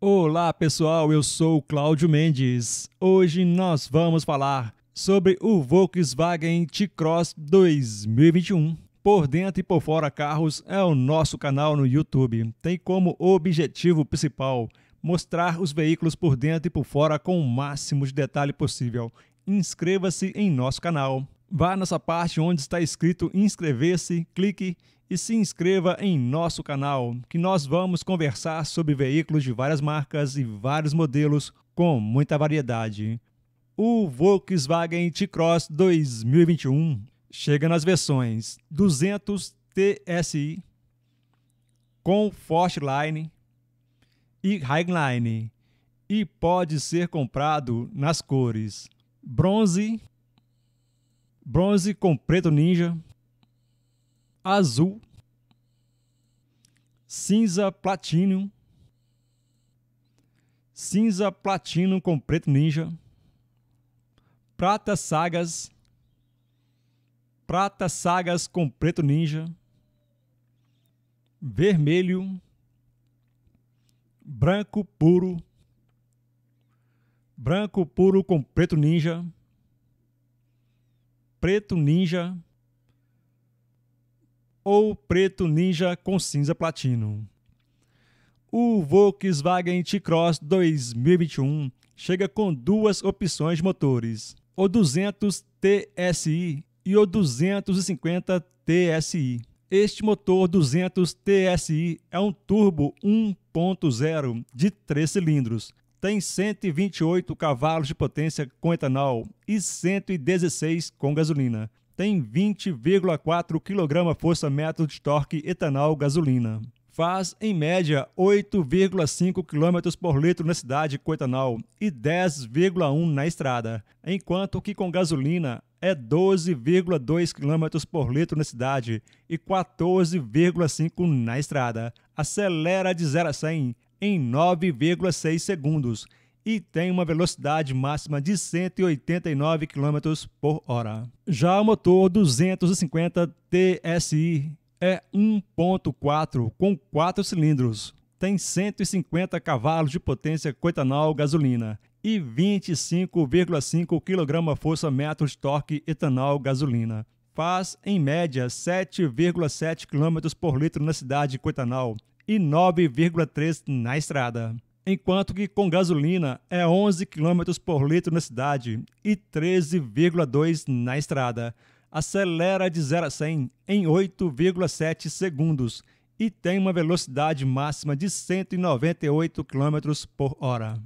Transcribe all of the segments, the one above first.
Olá pessoal, eu sou Cláudio Mendes. Hoje nós vamos falar sobre o Volkswagen T-Cross 2021. Por dentro e por fora carros é o nosso canal no YouTube. Tem como objetivo principal mostrar os veículos por dentro e por fora com o máximo de detalhe possível. Inscreva-se em nosso canal. Vá nessa parte onde está escrito inscrever-se, clique e se inscreva em nosso canal, que nós vamos conversar sobre veículos de várias marcas e vários modelos com muita variedade. O Volkswagen T-Cross 2021 chega nas versões 200 TSI com Line e Highline e pode ser comprado nas cores bronze, bronze com preto ninja, azul, cinza platino, cinza platino com preto ninja, prata sagas, prata sagas com preto ninja, vermelho, branco puro, branco puro com preto ninja, preto ninja ou preto ninja com cinza platino. O Volkswagen T-Cross 2021 chega com duas opções de motores: o 200 TSI e o 250 TSI. Este motor 200 TSI é um turbo 1.0 de 3 cilindros. Tem 128 cavalos de potência com etanol e 116 com gasolina tem 20,4 kg força-metro de torque etanol-gasolina. Faz, em média, 8,5 km por litro na cidade com etanol e 10,1 na estrada, enquanto que com gasolina é 12,2 km por litro na cidade e 14,5 na estrada. Acelera de 0 a 100 em 9,6 segundos e tem uma velocidade máxima de 189 km por hora. Já o motor 250 TSI é 1.4 com 4 cilindros, tem 150 cavalos de potência coetanol gasolina e 25,5 kgfm de torque etanol gasolina. Faz, em média, 7,7 km por litro na cidade de Coetanal e 9,3 na estrada enquanto que com gasolina é 11 km por litro na cidade e 13,2 na estrada. Acelera de 0 a 100 em 8,7 segundos e tem uma velocidade máxima de 198 km por hora.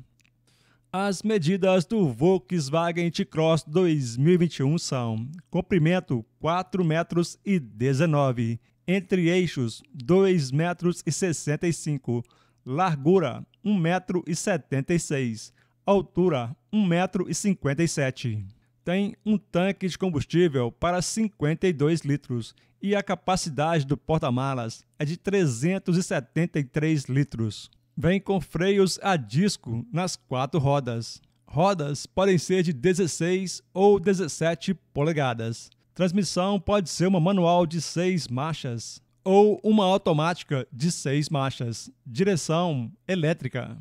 As medidas do Volkswagen T-Cross 2021 são: comprimento 4 metros e 19, entre eixos 2 metros e 65 largura 1,76m, altura 1,57m. Tem um tanque de combustível para 52 litros e a capacidade do porta-malas é de 373 litros. Vem com freios a disco nas quatro rodas. Rodas podem ser de 16 ou 17 polegadas. Transmissão pode ser uma manual de seis marchas ou uma automática de seis marchas, direção elétrica.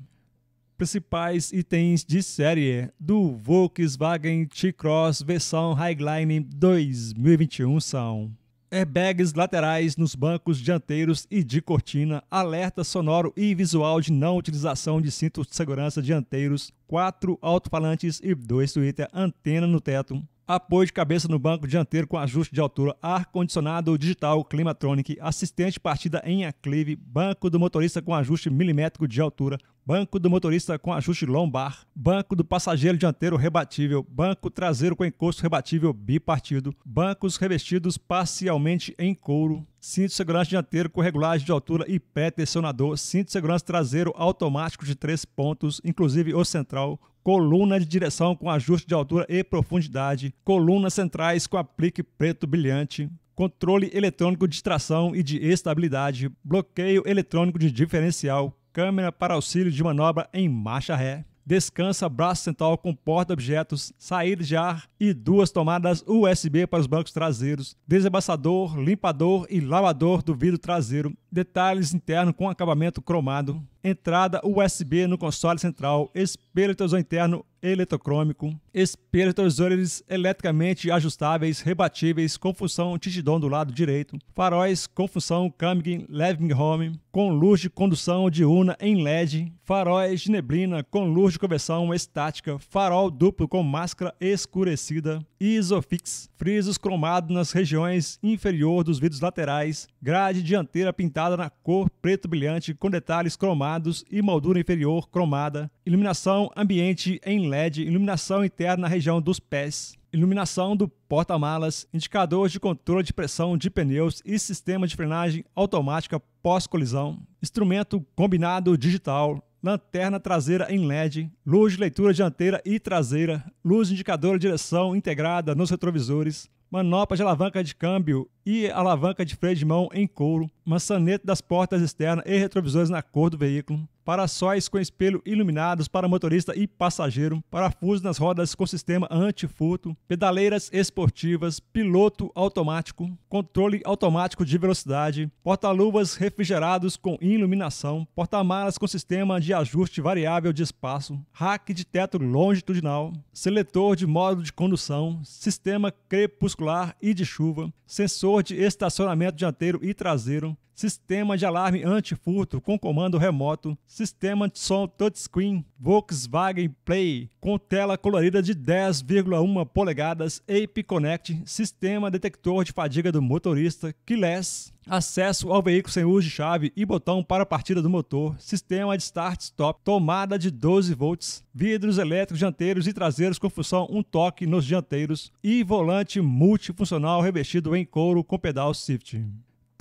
Principais itens de série do Volkswagen T-Cross versão Highline 2021 são airbags laterais nos bancos dianteiros e de cortina, alerta sonoro e visual de não utilização de cintos de segurança dianteiros, quatro alto-falantes e dois Twitter, antena no teto, apoio de cabeça no banco dianteiro com ajuste de altura, ar-condicionado digital Climatronic, assistente partida em aclive, banco do motorista com ajuste milimétrico de altura, banco do motorista com ajuste lombar, banco do passageiro dianteiro rebatível, banco traseiro com encosto rebatível bipartido, bancos revestidos parcialmente em couro, cinto de segurança dianteiro com regulagem de altura e pé tensionador, cinto de segurança traseiro automático de três pontos, inclusive o central, coluna de direção com ajuste de altura e profundidade, colunas centrais com aplique preto brilhante, controle eletrônico de tração e de estabilidade, bloqueio eletrônico de diferencial, câmera para auxílio de manobra em marcha ré, descansa braço central com porta-objetos, saída de ar e duas tomadas USB para os bancos traseiros, desembaçador, limpador e lavador do vidro traseiro, detalhes internos com acabamento cromado, entrada USB no console central, espelho retrovisor interno eletrocrômico, espelho retrovisores eletricamente ajustáveis, rebatíveis, com função tigidon do lado direito, faróis com função Cumming Living Home, com luz de condução diurna em LED, faróis de neblina com luz de conversão estática, farol duplo com máscara escurecida, ISOFIX, frisos cromados nas regiões inferior dos vidros laterais, grade dianteira pintada pintada na cor preto brilhante com detalhes cromados e moldura inferior cromada, iluminação ambiente em LED, iluminação interna na região dos pés, iluminação do porta-malas, indicadores de controle de pressão de pneus e sistema de frenagem automática pós-colisão, instrumento combinado digital, lanterna traseira em LED, luz de leitura dianteira e traseira, luz indicadora de direção integrada nos retrovisores, manopla de alavanca de câmbio e alavanca de freio de mão em couro, maçaneta das portas externas e retrovisores na cor do veículo, para-sóis com espelho iluminados para motorista e passageiro, parafusos nas rodas com sistema antifurto, pedaleiras esportivas, piloto automático, controle automático de velocidade, porta-luvas refrigerados com iluminação, porta-malas com sistema de ajuste variável de espaço, rack de teto longitudinal, seletor de modo de condução, sistema crepuscular e de chuva, sensor sensor de estacionamento dianteiro e traseiro, sistema de alarme antifurto com comando remoto, sistema de som touchscreen, Volkswagen Play com tela colorida de 10,1 polegadas, Ape Connect, sistema detector de fadiga do motorista, keyless, acesso ao veículo sem uso de chave e botão para partida do motor, sistema de start-stop, tomada de 12 volts, vidros elétricos dianteiros e traseiros com função um toque nos dianteiros e volante multifuncional revestido em couro com pedal shift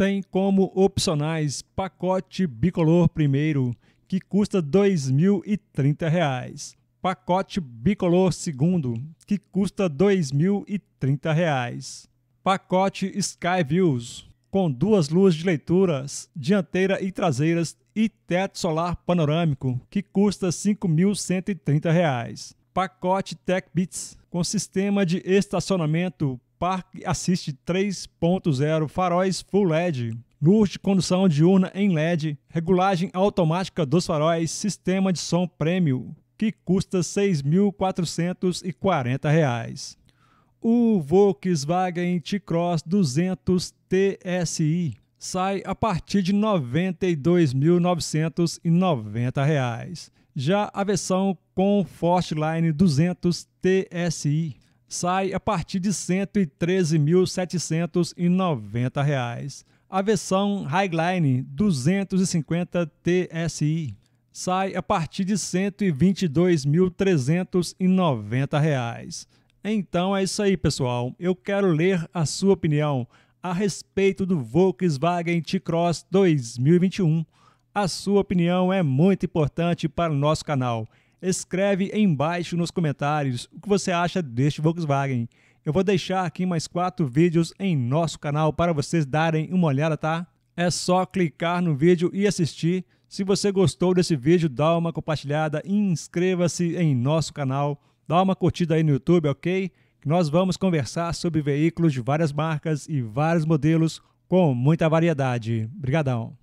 tem como opcionais pacote bicolor primeiro, que custa R$ 2.030. Pacote bicolor segundo, que custa R$ 2.030. Pacote Skyviews, com duas luzes de leituras, dianteira e traseiras e teto solar panorâmico, que custa R$ 5.130. Pacote TechBits, com sistema de estacionamento Park Assist 3.0 faróis Full LED, luz de condução diurna em LED, regulagem automática dos faróis, sistema de som premium, que custa R$ 6.440. O Volkswagen T-Cross 200 TSI sai a partir de R$ 92.990. Já a versão com Fortline 200 TSI sai a partir de R$ 113.790. A versão Highline 250 TSI sai a partir de R$ 122.390. Então é isso aí, pessoal. Eu quero ler a sua opinião a respeito do Volkswagen T-Cross 2021. A sua opinião é muito importante para o nosso canal. Escreve embaixo nos comentários o que você acha deste Volkswagen. Eu vou deixar aqui mais quatro vídeos em nosso canal para vocês darem uma olhada, tá? É só clicar no vídeo e assistir. Se você gostou desse vídeo, dá uma compartilhada, inscreva-se em nosso canal, dá uma curtida aí no YouTube, ok? Que Nós vamos conversar sobre veículos de várias marcas e vários modelos com muita variedade. Obrigadão!